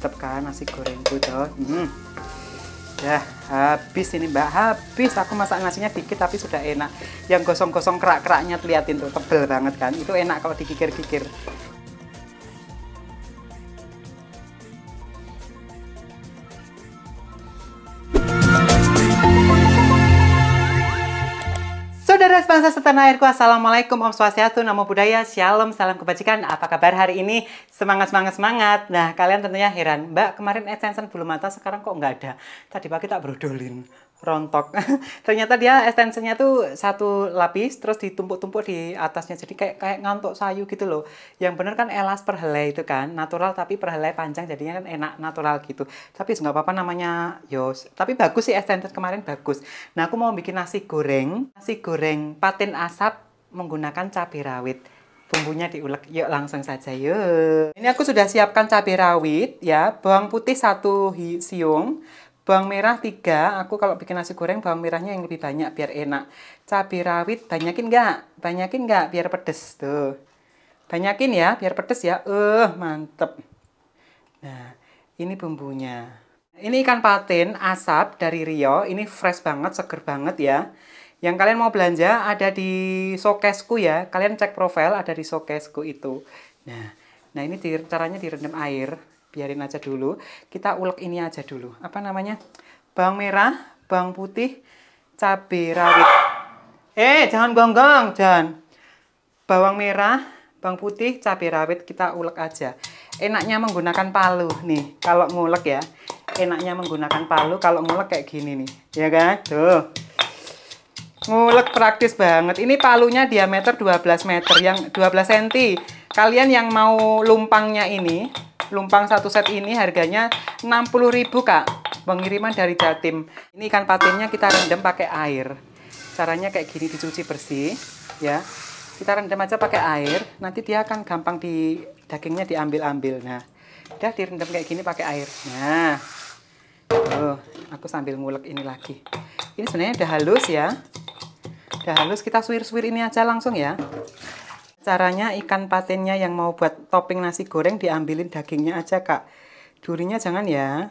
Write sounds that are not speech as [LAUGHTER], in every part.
mantep kan nasi gorengku tuh hmm. Dah ya, habis ini mbak habis aku masak nasinya dikit tapi sudah enak yang gosong-gosong kerak-keraknya terlihatin tuh tebel banget kan itu enak kalau dikikir-kikir bangsa setanah airku, Assalamualaikum, Om Swastiastu, Namo Buddhaya, Shalom, Salam Kebajikan, apa kabar hari ini? Semangat, semangat, semangat. Nah, kalian tentunya heran, Mbak, kemarin essence belum mata, sekarang kok nggak ada? Tadi pagi tak brodolin rontok. [LAUGHS] Ternyata dia estensinya tuh satu lapis terus ditumpuk-tumpuk di atasnya. Jadi kayak kayak ngantuk sayu gitu loh. Yang bener kan elas perhelai itu kan, natural tapi perhelai panjang jadinya kan enak natural gitu. Tapi nggak apa-apa namanya yo. Tapi bagus sih extension kemarin bagus. Nah, aku mau bikin nasi goreng, nasi goreng patin asap menggunakan cabai rawit bumbunya diulek. Yuk langsung saja yuk. Ini aku sudah siapkan cabai rawit ya, bawang putih satu siung, Bawang merah tiga, aku kalau bikin nasi goreng bawang merahnya yang lebih banyak biar enak. Cabai rawit banyakin nggak? Banyakin nggak biar pedes tuh. Banyakin ya biar pedes ya. Eh, uh, mantep. Nah, ini bumbunya. Ini ikan patin asap dari Rio. Ini fresh banget, seger banget ya. Yang kalian mau belanja ada di showcase ya. Kalian cek profil ada di showcase itu. Nah, nah ini di, caranya direndam air biarin aja dulu. Kita ulek ini aja dulu. Apa namanya? Bawang merah, bawang putih, cabai rawit. Eh, jangan gonggong, jangan. Bawang merah, bawang putih, cabai rawit kita ulek aja. Enaknya menggunakan palu nih, kalau ngulek ya. Enaknya menggunakan palu kalau ngulek kayak gini nih, ya kan? Tuh. Ngulek praktis banget. Ini palunya diameter 12 meter, yang 12 cm. Kalian yang mau lumpangnya ini, Lumpang satu set ini harganya 60.000 Kak. Pengiriman dari Jatim. Ini ikan patinnya kita rendam pakai air. Caranya kayak gini dicuci bersih ya. Kita rendam aja pakai air, nanti dia akan gampang di dagingnya diambil-ambil. Nah, udah direndam kayak gini pakai air. Nah. oh, aku sambil ngulek ini lagi. Ini sebenarnya udah halus ya. Udah halus kita suwir-suwir ini aja langsung ya. Caranya ikan patinnya yang mau buat topping nasi goreng diambilin dagingnya aja kak. Durinya jangan ya.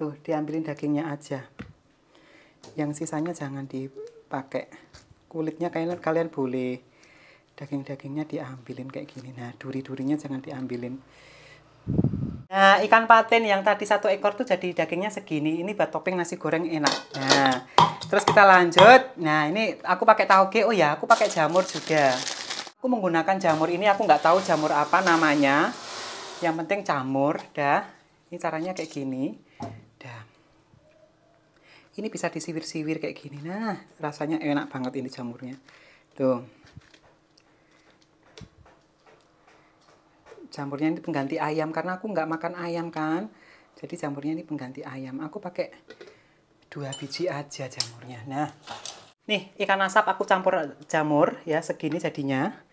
Tuh diambilin dagingnya aja. Yang sisanya jangan dipakai. Kulitnya kalian kalian boleh daging-dagingnya diambilin kayak gini. Nah duri-durinya jangan diambilin. Nah ikan patin yang tadi satu ekor tuh jadi dagingnya segini. Ini buat topping nasi goreng enak. Nah terus kita lanjut. Nah ini aku pakai tauge. Oh ya aku pakai jamur juga. Aku menggunakan jamur ini, aku nggak tahu jamur apa namanya. Yang penting jamur, dah. Ini caranya kayak gini. Dah. Ini bisa disiwir-siwir kayak gini. Nah, rasanya enak banget ini jamurnya. Tuh. Jamurnya ini pengganti ayam karena aku nggak makan ayam kan. Jadi jamurnya ini pengganti ayam. Aku pakai dua biji aja jamurnya. Nah, nih ikan asap aku campur jamur ya segini jadinya.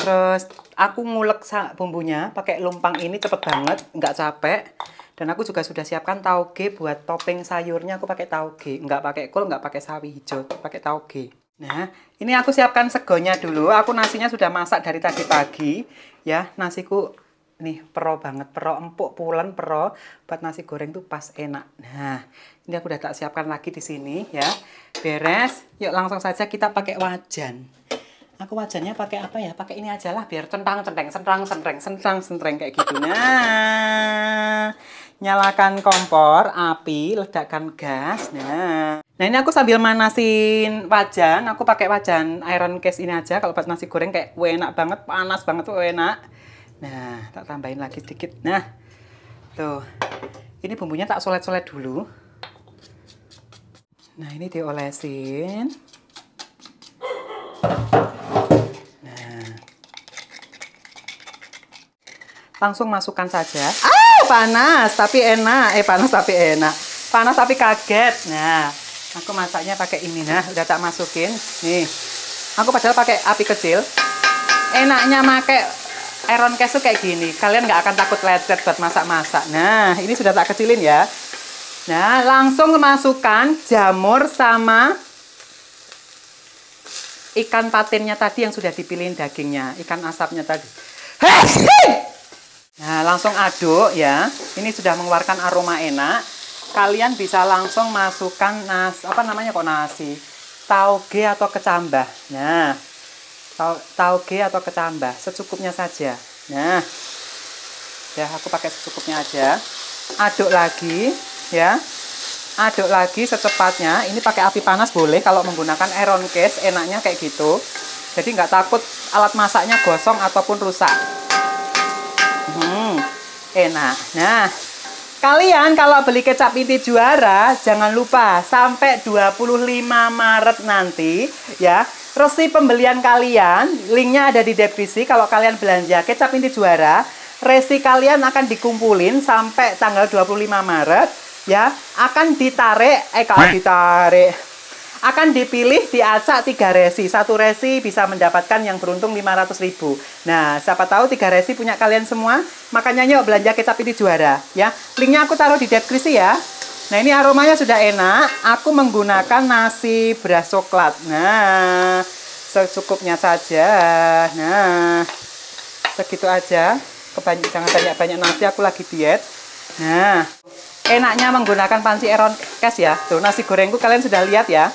Terus aku ngulek bumbunya pakai lumpang ini cepet banget, nggak capek. Dan aku juga sudah siapkan tauge buat topping sayurnya. Aku pakai tauge, nggak pakai kol, nggak pakai sawi hijau, pakai tauge. Nah, ini aku siapkan segonya dulu. Aku nasinya sudah masak dari tadi pagi. Ya, nasiku nih pro banget, pro empuk, pulen, pro. Buat nasi goreng tuh pas enak. Nah, ini aku udah tak siapkan lagi di sini ya. Beres, yuk langsung saja kita pakai wajan aku wajannya pakai apa ya pakai ini aja lah biar centang centeng centang centeng centang centeng kayak gitu nah nyalakan kompor api ledakan gas nah nah ini aku sambil manasin wajan aku pakai wajan iron case ini aja kalau buat nasi goreng kayak enak banget panas banget tuh enak nah tak tambahin lagi sedikit nah tuh ini bumbunya tak solet-solet dulu nah ini diolesin langsung masukkan saja. Ah, panas tapi enak. Eh, panas tapi enak. Panas tapi kaget. Nah, aku masaknya pakai ini nah, udah tak masukin. Nih. Aku padahal pakai api kecil. Enaknya pakai Aeron case tuh kayak gini. Kalian nggak akan takut lecet buat masak-masak. Nah, ini sudah tak kecilin ya. Nah, langsung masukkan jamur sama ikan patinnya tadi yang sudah dipilihin dagingnya, ikan asapnya tadi. Hei! langsung aduk ya. Ini sudah mengeluarkan aroma enak. Kalian bisa langsung masukkan nas apa namanya kok nasi tauge atau kecambah. Nah, tauge atau kecambah secukupnya saja. Nah, ya aku pakai secukupnya aja. Aduk lagi ya. Aduk lagi secepatnya. Ini pakai api panas boleh kalau menggunakan iron case enaknya kayak gitu. Jadi nggak takut alat masaknya gosong ataupun rusak enak. Nah, kalian kalau beli kecap inti juara jangan lupa sampai 25 Maret nanti ya. Resi pembelian kalian, linknya ada di deskripsi. Kalau kalian belanja kecap inti juara, resi kalian akan dikumpulin sampai tanggal 25 Maret ya. Akan ditarik, eh kalau ditarik akan dipilih di diacak tiga resi. Satu resi bisa mendapatkan yang beruntung 500.000. Nah, siapa tahu tiga resi punya kalian semua. Makanya yuk belanja kecap ini juara ya. Linknya aku taruh di deskripsi ya. Nah, ini aromanya sudah enak. Aku menggunakan nasi beras coklat. Nah, secukupnya saja. Nah, segitu aja. Kebanyak, jangan banyak-banyak nasi, aku lagi diet. Nah, enaknya menggunakan panci eron cash ya. Tuh, nasi gorengku kalian sudah lihat ya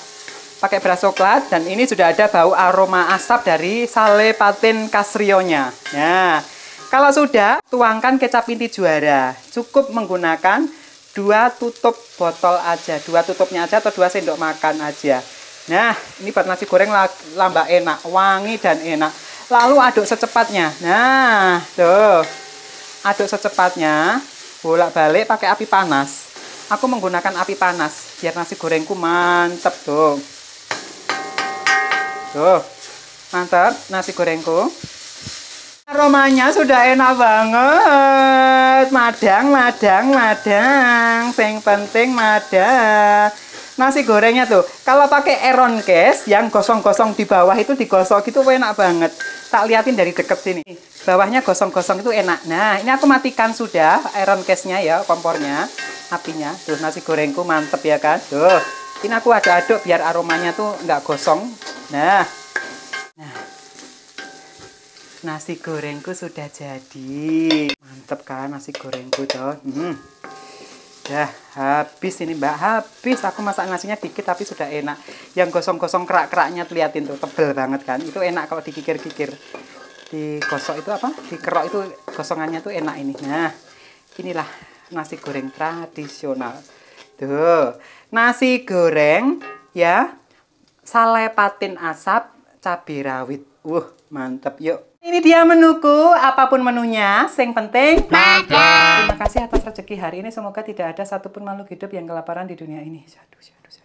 pakai beras coklat dan ini sudah ada bau aroma asap dari sale patin kasrionya. Nah, ya. kalau sudah, tuangkan kecap inti juara. Cukup menggunakan dua tutup botol aja, dua tutupnya aja atau dua sendok makan aja. Nah, ini buat nasi goreng lamba enak, wangi dan enak. Lalu aduk secepatnya. Nah, tuh. Aduk secepatnya, bolak-balik pakai api panas. Aku menggunakan api panas biar nasi gorengku mantep tuh. Tuh, mantap nasi gorengku. Aromanya sudah enak banget. Madang, madang, madang. Sing penting madang. Nasi gorengnya tuh, kalau pakai eron case yang gosong-gosong di bawah itu digosok itu enak banget. Tak liatin dari deket sini. Bawahnya gosong-gosong itu enak. Nah, ini aku matikan sudah eron case-nya ya, kompornya, apinya. Tuh, nasi gorengku mantep ya kan. Tuh, ini aku aduk-aduk biar aromanya tuh nggak gosong Nah. Nah. Nasi gorengku sudah jadi. Mantap kan nasi gorengku tuh. Hmm. Dah habis ini Mbak, habis aku masak nasinya dikit tapi sudah enak. Yang gosong-gosong kerak-keraknya liatin tuh tebel banget kan. Itu enak kalau dikikir-kikir. Digosok itu apa? Dikerok itu gosongannya tuh enak ini. Nah, inilah nasi goreng tradisional. Tuh, nasi goreng ya patin asap cabai rawit. wah mantap yuk. Ini dia menuku, apapun menunya, sing penting makan. Terima kasih atas rezeki hari ini, semoga tidak ada satupun makhluk hidup yang kelaparan di dunia ini. Jaduh, jaduh, jaduh.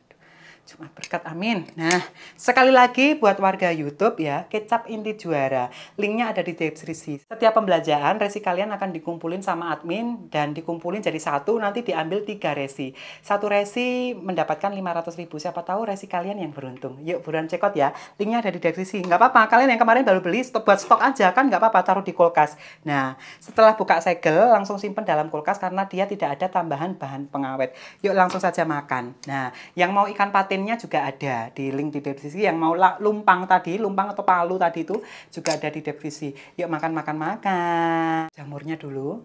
Cuma berkat amin. Nah, sekali lagi buat warga YouTube ya, kecap inti juara. Linknya ada di deskripsi. Setiap pembelajaran resi kalian akan dikumpulin sama admin dan dikumpulin jadi satu, nanti diambil tiga resi. Satu resi mendapatkan 500 ribu. Siapa tahu resi kalian yang beruntung. Yuk, buruan cekot ya. Linknya ada di deskripsi. Nggak apa-apa, kalian yang kemarin baru beli, stop, buat stok aja kan nggak apa-apa, taruh di kulkas. Nah, setelah buka segel, langsung simpen dalam kulkas karena dia tidak ada tambahan bahan pengawet. Yuk, langsung saja makan. Nah, yang mau ikan patin linknya juga ada di link di deskripsi yang mau lumpang tadi lumpang atau palu tadi itu juga ada di deskripsi yuk makan makan makan jamurnya dulu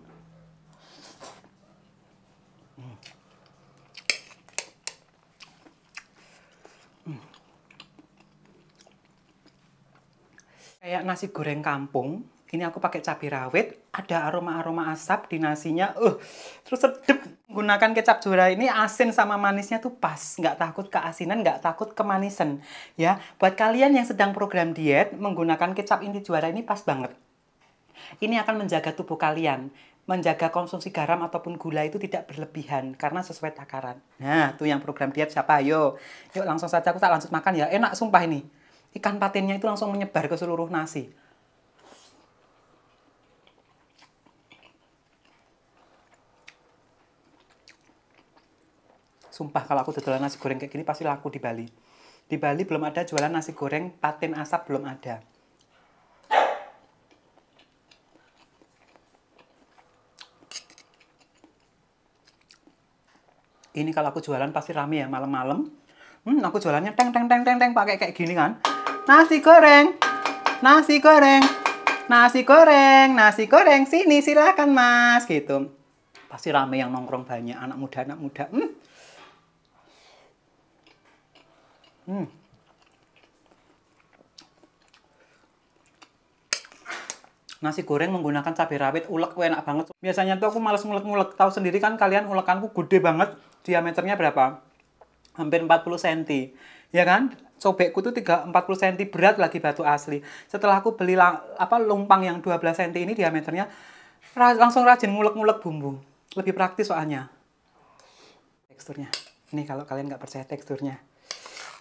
hmm. Hmm. kayak nasi goreng kampung ini aku pakai cabai rawit, ada aroma-aroma asap di nasinya. Uh, terus sedep. Gunakan kecap juara ini asin sama manisnya tuh pas. Nggak takut keasinan, nggak takut kemanisan. Ya, buat kalian yang sedang program diet, menggunakan kecap inti juara ini pas banget. Ini akan menjaga tubuh kalian menjaga konsumsi garam ataupun gula itu tidak berlebihan karena sesuai takaran. Nah, tuh yang program diet siapa? Ayo. Yuk langsung saja aku tak lanjut makan ya. Enak sumpah ini. Ikan patinnya itu langsung menyebar ke seluruh nasi. Sumpah kalau aku jualan nasi goreng kayak gini pasti laku di Bali. Di Bali belum ada jualan nasi goreng, patin asap belum ada. Ini kalau aku jualan pasti rame ya malam-malam. Hmm, aku jualannya teng teng teng teng teng pakai kayak gini kan. Nasi goreng. Nasi goreng. Nasi goreng, nasi goreng sini silakan Mas gitu pasti rame yang nongkrong banyak anak muda anak muda hmm, Hmm. Nasi goreng menggunakan cabai rawit, ulek enak banget. Biasanya tuh aku males ngulek-ngulek. Tahu sendiri kan kalian ulekanku gede banget. Diameternya berapa? Hampir 40 cm. Ya kan? Sobekku tuh 3 40 cm berat lagi batu asli. Setelah aku beli apa lumpang yang 12 cm ini diameternya ra langsung rajin ngulek-ngulek bumbu. Lebih praktis soalnya. Teksturnya. Ini kalau kalian nggak percaya teksturnya.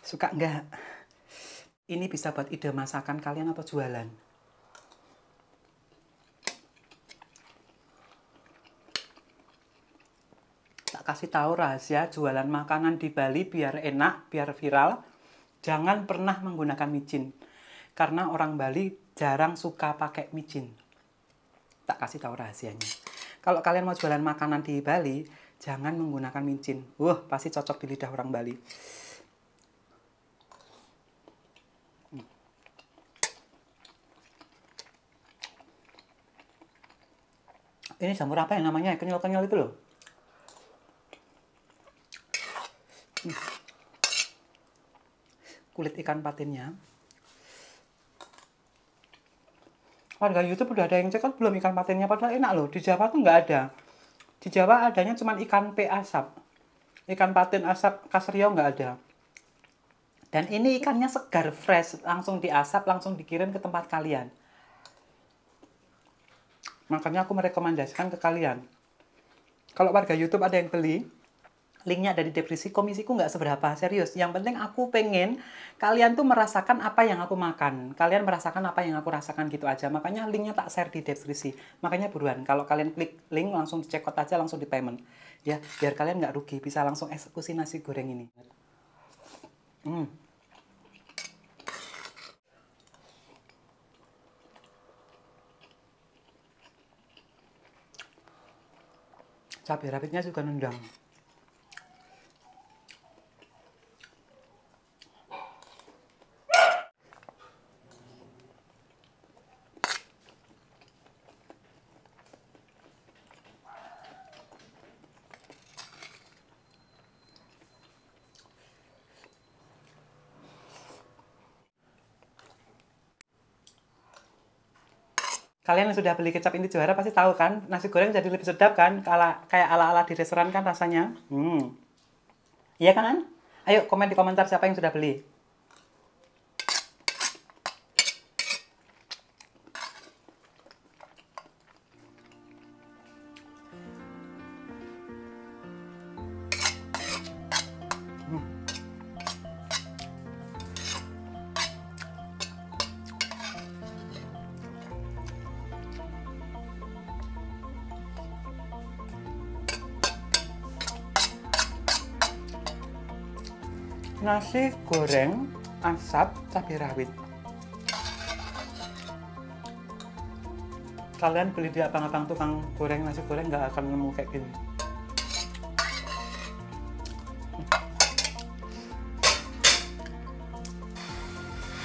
Suka enggak? Ini bisa buat ide masakan kalian atau jualan. Tak kasih tahu rahasia jualan makanan di Bali biar enak, biar viral. Jangan pernah menggunakan micin. Karena orang Bali jarang suka pakai micin. Tak kasih tahu rahasianya. Kalau kalian mau jualan makanan di Bali, jangan menggunakan micin. Wah, pasti cocok di lidah orang Bali. ini jamur apa yang namanya kenyal-kenyal itu loh hmm. kulit ikan patinnya warga YouTube udah ada yang cek kan belum ikan patinnya padahal enak loh di Jawa tuh nggak ada di Jawa adanya cuma ikan pe asap ikan patin asap kasrio nggak ada dan ini ikannya segar fresh langsung diasap langsung dikirim ke tempat kalian Makanya aku merekomendasikan ke kalian. Kalau warga YouTube ada yang beli, linknya ada di deskripsi. komisiku nggak seberapa, serius. Yang penting aku pengen kalian tuh merasakan apa yang aku makan. Kalian merasakan apa yang aku rasakan gitu aja. Makanya linknya tak share di deskripsi. Makanya buruan, kalau kalian klik link langsung di checkout aja, langsung di payment. Ya, biar kalian nggak rugi, bisa langsung eksekusi nasi goreng ini. Hmm. cabai rawitnya juga nendang kalian yang sudah beli kecap inti juara pasti tahu kan nasi goreng jadi lebih sedap kan Kala, kayak ala ala di restoran kan rasanya hmm iya kan ayo komen di komentar siapa yang sudah beli nasi goreng asap cabai rawit kalian beli di abang-abang tukang goreng nasi goreng nggak akan nemu kayak gini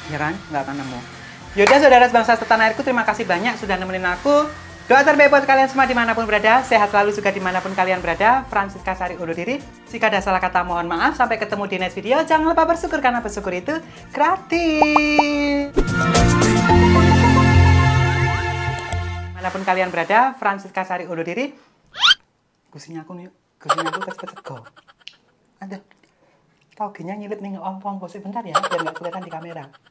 ya kan nggak akan nemu yaudah saudara bangsa setan airku terima kasih banyak sudah nemenin aku Doa terbaik buat kalian semua dimanapun berada, sehat selalu juga dimanapun kalian berada. Francisca Sari undur diri. Jika ada salah kata mohon maaf, sampai ketemu di next video. Jangan lupa bersyukur karena bersyukur itu gratis. Dimanapun kalian berada, Francisca Sari undur diri. Kusinya aku nih, kusinya aku cepet go. Ada. Tau nyilip nih ngomong, bosnya bentar ya, biar nggak kelihatan di kamera.